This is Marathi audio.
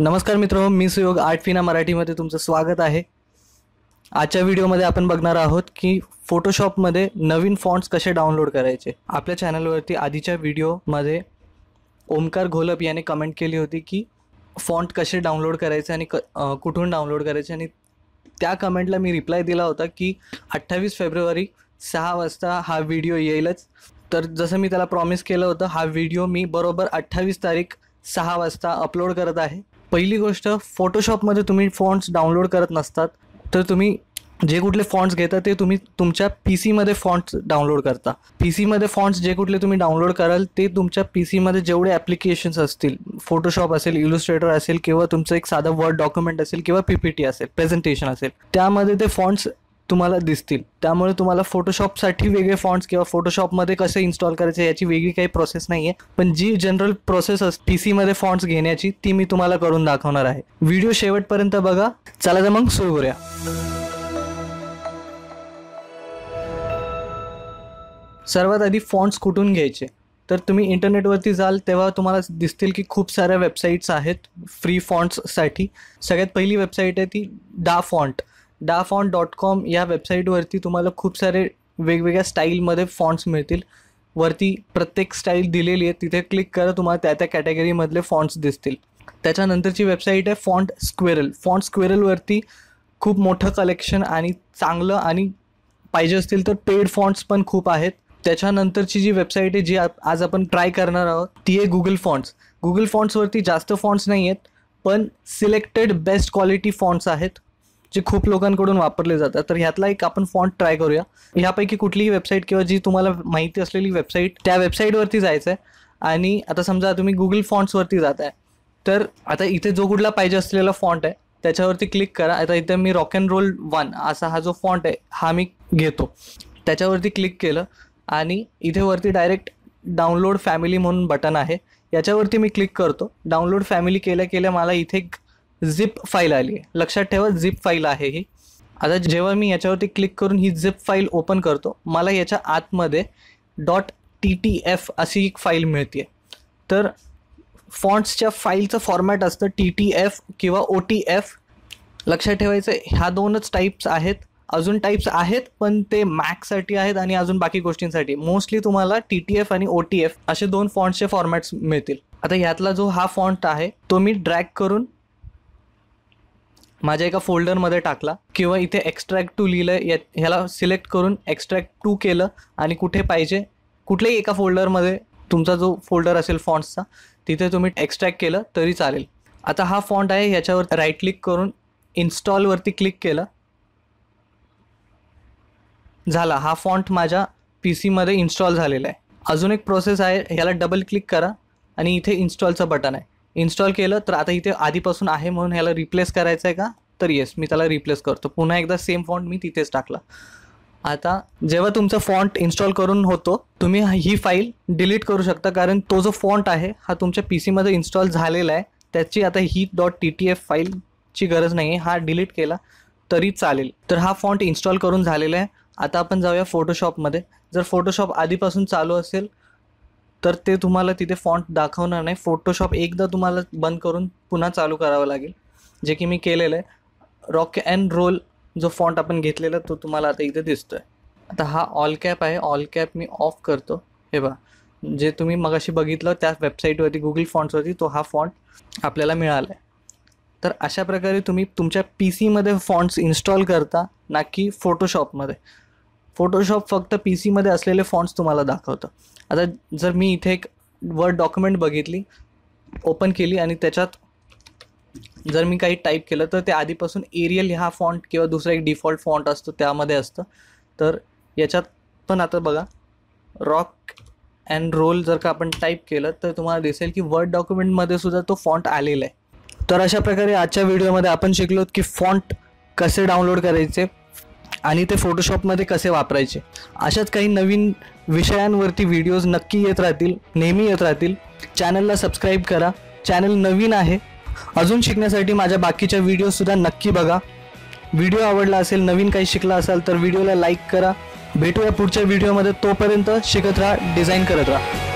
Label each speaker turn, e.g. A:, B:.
A: नमस्कार मित्र मी सुयोग आर्ट फिना मराठीमध्ये तुमचं स्वागत आहे आजच्या व्हिडिओमध्ये आपण बघणार आहोत की फोटोशॉपमध्ये नवीन फॉन्ट्स कसे डाउनलोड करायचे आपल्या चॅनलवरती आधीच्या व्हिडिओमध्ये ओमकार घोलप याने कमेंट केली होती की फॉन्ट कसे डाउनलोड करायचे आणि क कुठून डाउनलोड करायचे आणि त्या कमेंटला मी रिप्लाय दिला होता की अठ्ठावीस फेब्रुवारी सहा वाजता हा व्हिडिओ येईलच तर जसं मी त्याला प्रॉमिस केलं होतं हा व्हिडिओ मी बरोबर अठ्ठावीस तारीख सहा वाजता अपलोड करत आहे पहिली गोष्ट फोटोशॉपमध्ये तुम्ही फॉन्ट्स डाउनलोड करत नसतात तर तुम्ही जे कुठले फॉन्ट्स घेता ते तुम्ही तुमच्या पी सीमध्ये फॉन्ट्स डाउनलोड करता पी सीमध्ये फॉन्ट्स जे कुठले तुम्ही डाउनलोड कराल ते तुमच्या पी सीमध्ये जेवढे ॲप्लिकेशन्स असतील फोटोशॉप असेल इलुस्ट्रेटर असेल किंवा तुमचं एक साधं वर्ड डॉक्युमेंट असेल किंवा पी पी टी असेल प्रेझेंटेशन असेल त्यामध्ये ते फॉन्ट्स तुम्हाला दिसतील त्यामुळे तुम्हाला फोटोशॉपसाठी वेगळे फॉन्ट्स किंवा फोटोशॉपमध्ये कसे इन्स्टॉल करायचे याची वेगळी काही प्रोसेस नाही आहे पण जी जनरल प्रोसेस असते पी सीमध्ये फॉन्ट्स घेण्याची ती मी तुम्हाला करून दाखवणार आहे व्हिडिओ शेवटपर्यंत बघा चला तर मग सुरू करूया सर्वात आधी फॉन्ट्स कुठून घ्यायचे तर तुम्ही इंटरनेटवरती जाल तेव्हा तुम्हाला दिसतील की खूप साऱ्या वेबसाईट्स आहेत फ्री फॉन्ट्ससाठी सगळ्यात पहिली वेबसाईट आहे ती डा फॉन्ट डा फॉन्ट डॉट कॉम या वेबसाईटवरती तुम्हाला खूप सारे वेगवेगळ्या स्टाईलमध्ये फॉन्ट्स मिळतील वरती प्रत्येक स्टाईल दिलेली आहे तिथे क्लिक करा तुम्हाला त्या त्या कॅटेगरीमधले फॉन्ट्स दिसतील त्याच्यानंतरची वेबसाईट आहे फॉन्ट स्क्वेरल फॉन्ट स्क्वेरलवरती खूप मोठं कलेक्शन आणि चांगलं आणि पाहिजे असतील तर पेड फॉन्ट्स पण खूप आहेत त्याच्यानंतरची जी वेबसाईट आहे जी आज आपण ट्राय करणार आहोत ती आहे गुगल फॉन्ट्स गुगल फॉन्ट्सवरती जास्त फॉन्ट्स नाही आहेत पण सिलेक्टेड बेस्ट क्वालिटी फॉन्ट्स आहेत जे खूप लोकांकडून वापरले जातात तर ह्यातला एक आपण फॉन्ट ट्राय करूया ह्यापैकी कुठलीही वेबसाईट किंवा जी तुम्हाला माहिती असलेली वेबसाईट त्या वेबसाईटवरती जायचं आहे आणि आता समजा तुम्ही गुगल फॉन्ट्सवरती जात आहे तर आता इथे जो कुठला पाहिजे असलेला फॉन्ट आहे त्याच्यावरती क्लिक करा आता इथे मी रॉक अँड रोल वन असा हा जो फॉन्ट आहे हा मी घेतो त्याच्यावरती क्लिक केलं आणि इथे वरती डायरेक्ट डाउनलोड फॅमिली म्हणून बटन आहे याच्यावरती मी क्लिक करतो डाउनलोड फॅमिली केल्या केल्या मला इथे झिप फाईल आली आहे लक्षात ठेवा झिप फाईल आहे ही आता जेव्हा मी याच्यावरती क्लिक करून ही झिप फाईल ओपन करतो मला याच्या आतमध्ये डॉट टी टी एफ अशी एक फाईल मिळते तर फॉन्ट्सच्या फाईलचं फॉर्मॅट असतं टी टी एफ किंवा ओ टी एफ लक्षात ठेवायचं ह्या दोनच टाईप्स आहेत अजून टाईप्स आहेत पण ते मॅक्ससाठी आहेत आणि अजून बाकी गोष्टींसाठी मोस्टली तुम्हाला टी टी एफ आणि ओ टी एफ असे दोन फॉन्ट्सचे फॉर्मॅट्स मिळतील आता ह्यातला जो हा फॉन्ट आहे तो मी ड्रॅग करून माझ्या एका फोल्डरमध्ये टाकला किंवा इथे एक्स्ट्रॅक्ट टू लिहिलं या ह्याला सिलेक्ट करून एक्स्ट्रॅक्ट टू केलं आणि कुठे पाहिजे कुठल्याही एका फोल्डरमध्ये तुमचा जो फोल्डर असेल फॉन्ट्सचा तिथे तुम्ही एक्स्ट्रॅक्ट केलं तरी चालेल आता हा फॉन्ट आहे ह्याच्यावर राईट क्लिक करून इन्स्टॉलवरती क्लिक केलं झाला हा फॉन्ट माझ्या पी सीमध्ये इन्स्टॉल झालेला आहे अजून एक प्रोसेस आहे ह्याला डबल क्लिक करा आणि इथे इन्स्टॉलचं बटन आहे इन्स्टॉल केलं तर आता इथे आधीपासून आहे म्हणून ह्याला रिप्लेस करायचं आहे का तर येस मी त्याला रिप्लेस करतो पुन्हा एकदा सेम फॉन्ट मी तिथेच टाकला आता जेव्हा तुमचा फॉन्ट इन्स्टॉल करून होतो तुम्ही ही फाईल डिलीट करू शकता कारण तो जो फॉन्ट आहे हा तुमच्या पी सीमध्ये इन्स्टॉल झालेला आहे त्याची आता ही डॉट टी टी एफ फाईलची गरज नाही आहे हा डिलीट केला तरी चालेल तर हा फॉन्ट इन्स्टॉल करून झालेला आहे आता आपण जाऊया फोटोशॉपमध्ये जर फोटोशॉप आधीपासून चालू असेल तर ते तुम्हाला तिथे फॉन्ट दाखवणार नाही फोटोशॉप एकदा तुम्हाला बंद करून पुन्हा चालू करावं लागेल जे की मी केलेलं आहे रॉक अँड रोल जो फॉन्ट आपण घेतलेला तो तुम्हाला आता इथे दिसतो आहे आता हा ऑल कॅप आहे ऑल कॅप मी ऑफ करतो हे बघा जे तुम्ही मगाशी बघितलं त्या वेबसाईटवरती गुगल फॉन्ट्सवरती तो हा फॉन्ट आपल्याला मिळाला आहे तर अशा प्रकारे तुम्ही तुमच्या पी सीमध्ये फॉन्ट्स इन्स्टॉल करता ना की फोटोशॉपमध्ये फोटोशॉप फक्त पी सीमध्ये असलेले फॉन्ट्स तुम्हाला दाखवतं आता जर मी इथे एक वर्ड डॉक्युमेंट बघितली ओपन केली आणि त्याच्यात जर मी काही टाईप केलं तर ते आधीपासून एरियल हा फॉन्ट किंवा दुसरा एक डिफॉल्ट फॉन्ट असतो त्यामध्ये असतं तर याच्यात पण आता बघा रॉक अँड रोल जर का आपण टाईप केलं तर तुम्हाला दिसेल की वर्ड डॉक्युमेंटमध्ये सुद्धा तो फॉन्ट आलेला आहे तर अशा प्रकारे आजच्या व्हिडिओमध्ये आपण शिकलो की फॉन्ट कसे डाउनलोड करायचे आणि ते फोटोशॉपमध्ये कसे वापरायचे अशाच काही नवीन विषयांवरती व्हिडिओज नक्की येत राहतील नेहमी येत राहतील चॅनलला सबस्क्राईब करा चॅनल नवीन आहे अजून शिकण्यासाठी माझ्या बाकीच्या व्हिडिओजसुद्धा नक्की बघा व्हिडिओ आवडला असेल नवीन काही शिकला असाल तर व्हिडिओला लाईक करा भेटूया पुढच्या व्हिडिओमध्ये तोपर्यंत शिकत राहा डिझाईन करत राहा